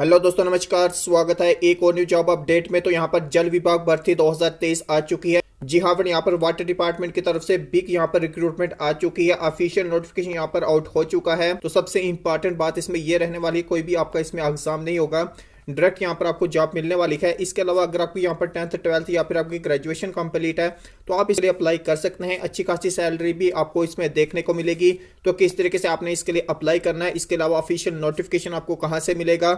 hello दोस्तों नमस्कार स्वागत है एक और न्यू जॉब अपडेट में तो यहाँ पर जल विभाग भर्ती 2023 आ चुकी है जी हाँ यहाँ पर वाटर डिपार्टमेंट की तरफ से बिग यहाँ पर रिक्रूटमेंट आ चुकी है ऑफिशियल नोटिफिकेशन यहाँ पर आउट हो चुका है तो सबसे इंपॉर्टेंट बात इसमें यह रहने वाली कोई भी आपका इसमें एग्जाम नहीं होगा डायरेक्ट यहाँ पर आपको जॉब मिलने वाली है इसके अलावा अगर आपकी यहाँ पर टेंथ ट्वेल्थ या फिर आपकी ग्रेजुएशन कंप्लीट है तो आप इसके लिए अप्लाई कर सकते हैं अच्छी खासी सैलरी भी आपको इसमें देखने को मिलेगी तो किस तरीके से आपने इसके लिए अप्लाई करना है इसके अलावा ऑफिशियल नोटिफिकेशन आपको कहाँ से मिलेगा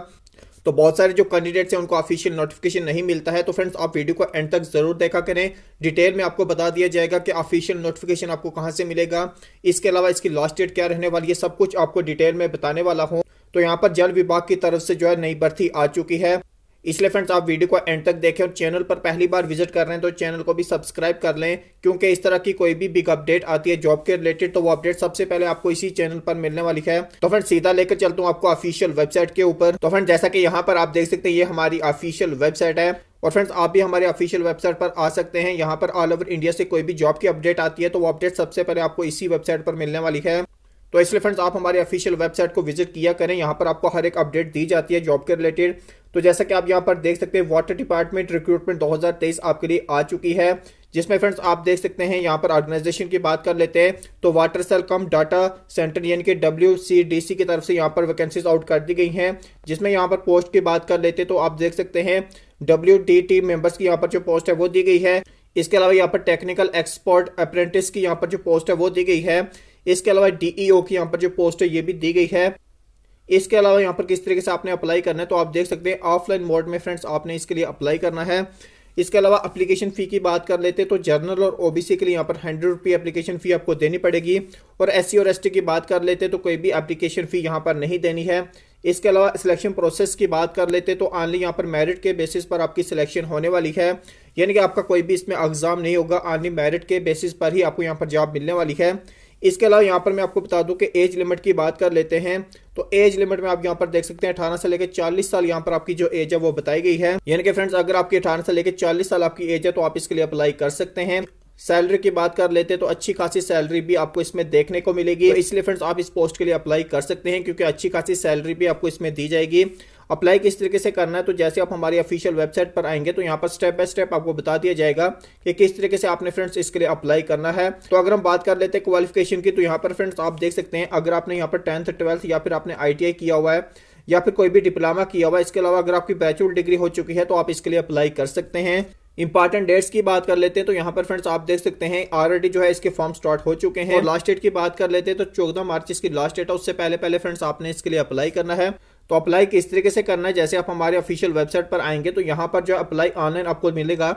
तो बहुत सारे जो कैंडिडेट्स हैं उनको ऑफिशियल नोटिफिकेशन नहीं मिलता है तो फ्रेंड्स आप वीडियो को एंड तक जरूर देखा करें डिटेल में आपको बता दिया जाएगा कि ऑफिशियल नोटिफिकेशन आपको कहां से मिलेगा इसके अलावा इसकी लास्ट डेट क्या रहने वाली है सब कुछ आपको डिटेल में बताने वाला हूं तो यहाँ पर जल विभाग की तरफ से जो है नई भर्ती आ चुकी है इसलिए फ्रेंड्स आप वीडियो को एंड तक देखें और चैनल पर पहली बार विजिट कर रहे हैं तो चैनल को भी सब्सक्राइब कर लें क्योंकि इस तरह की कोई भी बिग अपडेट आती है जॉब के रिलेटेड तो वो अपडेट सबसे पहले आपको इसी चैनल पर मिलने वाली है तो फ्रेंड सीधा लेकर चलता हूँ आपको ऑफिशियल वेबसाइट के ऊपर तो फ्रेंड जैसा कि यहाँ पर आप देख सकते हैं ये हमारी ऑफिशियल वेबसाइट है और फ्रेंड्स आप भी हमारे ऑफिशियल वेबसाइट पर आ सकते हैं यहाँ पर ऑल ओवर इंडिया से कोई भी जॉब की अपडेट आती है तो वो अपडेट सबसे पहले आपको इसी वेबसाइट पर मिलने वाली है तो इसलिए फ्रेंड्स आप हमारे ऑफिशियल वेबसाइट को विजिट किया करें यहाँ पर आपको हर एक अपडेट दी जाती है जॉब के रिलेटेड तो जैसा कि आप यहाँ पर देख सकते हैं वाटर डिपार्टमेंट रिक्रूटमेंट 2023 आपके लिए आ चुकी है जिसमें फ्रेंड्स आप देख सकते हैं यहाँ पर ऑर्गेनाइजेशन की बात कर लेते हैं तो water cell cum data centre यानी कि डब्ल्यू की तरफ से यहाँ पर वैकेंसीज आउट कर दी गई हैं जिसमें यहाँ पर पोस्ट की बात कर लेते हैं तो आप देख सकते हैं डब्ल्यू टी मेंबर्स की यहाँ पर जो पोस्ट है वो दी गई है इसके अलावा यहाँ पर टेक्निकल एक्सपर्ट अप्रेंटिस की यहाँ पर जो पोस्ट है वो दी गई है इसके अलावा डीईओ e की यहाँ पर जो पोस्ट है ये भी दी गई है इसके अलावा यहाँ पर किस तरीके से आपने अप्लाई करना है तो आप देख सकते हैं ऑफलाइन मोड में फ्रेंड्स आपने इसके लिए अप्लाई करना है इसके अलावा अप्लीकेशन फ़ी की बात कर लेते हैं तो जर्नल और ओबीसी के लिए यहाँ पर हंड्रेड रुपी एप्लीकेशन फ़ी आपको देनी पड़ेगी और एससी e और एसटी की बात कर लेते तो कोई भी एप्लीकेशन फ़ी यहाँ पर नहीं देनी है इसके अलावा सिलेक्शन प्रोसेस की बात कर लेते तो ऑनली यहाँ पर मेरिट के बेसिस पर आपकी सिलेक्शन होने वाली है यानी कि आपका कोई भी इसमें एग्ज़ाम नहीं होगा ऑनली मेरिट के बेसिस पर ही आपको यहाँ पर जॉब मिलने वाली है इसके अलावा यहाँ पर मैं आपको बता दूँ कि एज लिमिट की बात कर लेते हैं तो एज लिमिट में आप यहाँ पर देख सकते हैं अठारह से लेकर चालीस साल यहाँ पर आपकी जो एज है वो बताई गई है यानी कि फ्रेंड्स अगर आपकी अठारह से लेकर चालीस साल आपकी एज है तो आप इसके लिए अप्लाई कर सकते हैं सैलरी की बात कर लेते हैं तो अच्छी खासी सैलरी भी आपको इसमें देखने को मिलेगी तो इसलिए फ्रेंड्स आप इस पोस्ट के लिए अप्लाई कर सकते हैं क्योंकि अच्छी खासी सैलरी भी आपको इसमें दी जाएगी अप्लाई किस तरीके से करना है तो जैसे आप हमारी ऑफिशियल वेबसाइट पर आएंगे तो यहाँ पर स्टेप बाय स्टेप आपको बता दिया जाएगा कि किस तरीके से आपने फ्रेंड्स इसके लिए अप्लाई करना है तो अगर हम बात कर लेते हैं क्वालिफिकेशन की तो यहाँ पर फ्रेंड्स आप देख सकते हैं अगर आपने यहाँ पर टेंथ ट्वेल्थ या फिर आपने आई किया हुआ है या फिर कोई भी डिप्लोमा किया हुआ है इसके अलावा अगर आपकी बैचुलर डिग्री हो चुकी है तो आप इसके लिए अप्लाई कर सकते हैं इंपॉर्टेंट डेट्स की बात कर लेते हैं तो यहाँ पर फ्रेंड्स आप देख सकते हैं ऑलरेडी जो है इसके फॉर्म स्टार्ट हो चुके हैं और लास्ट डेट की बात कर लेते हैं तो चौदह मार्च इसकी लास्ट डेट है उससे पहले पहले फ्रेंड्स आपने इसके लिए अप्लाई करना है तो अप्लाई किस तरीके से करना है जैसे आप हमारे ऑफिशियल वेबसाइट पर आएंगे तो यहाँ पर जो अप्लाई ऑनलाइन आपको मिलेगा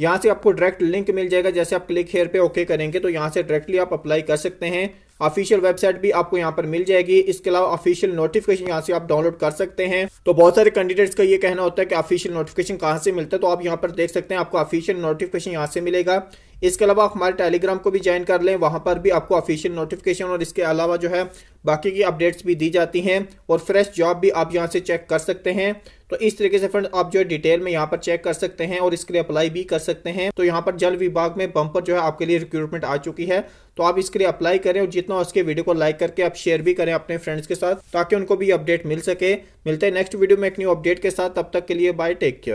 यहाँ से आपको डायरेक्ट लिंक मिल जाएगा जैसे आप क्लिक हेयर पे ओके करेंगे तो यहाँ से डायरेक्टली आप अप्लाई कर सकते हैं ऑफिशियल वेबसाइट भी आपको यहाँ पर मिल जाएगी इसके अलावा ऑफिशियल नोटिफिकेशन यहाँ से आप डाउनलोड कर सकते हैं तो बहुत सारे कैंडिडेट्स का ये कहना होता है कि ऑफिशियल नोटिफिकेशन कहाँ से मिलता है तो आप यहाँ पर देख सकते हैं आपको ऑफिशियल नोटिफिकेशन यहाँ से मिलेगा इसके अलावा आप हमारे टेलीग्राम को भी ज्वाइन कर लें वहाँ पर भी आपको ऑफिशियल नोटिफिकेशन और इसके अलावा जो है बाकी की अपडेट्स भी दी जाती हैं और फ्रेश जॉब भी आप यहाँ से चेक कर सकते हैं तो इस तरीके से फ्रेंड आप जो है डिटेल में यहाँ पर चेक कर सकते हैं और इसके लिए अप्लाई भी कर सकते हैं तो यहाँ पर जल विभाग में बम्पर जो है आपके लिए रिक्रूटमेंट आ चुकी है तो आप इसके लिए अप्लाई करें और जितना उसके वीडियो को लाइक करके आप शेयर भी करें अपने फ्रेंड्स के साथ ताकि उनको भी अपडेट मिल सके मिलते हैं नेक्स्ट वीडियो में एक न्यू अपडेट के साथ तब तक के लिए बाय टेक केयर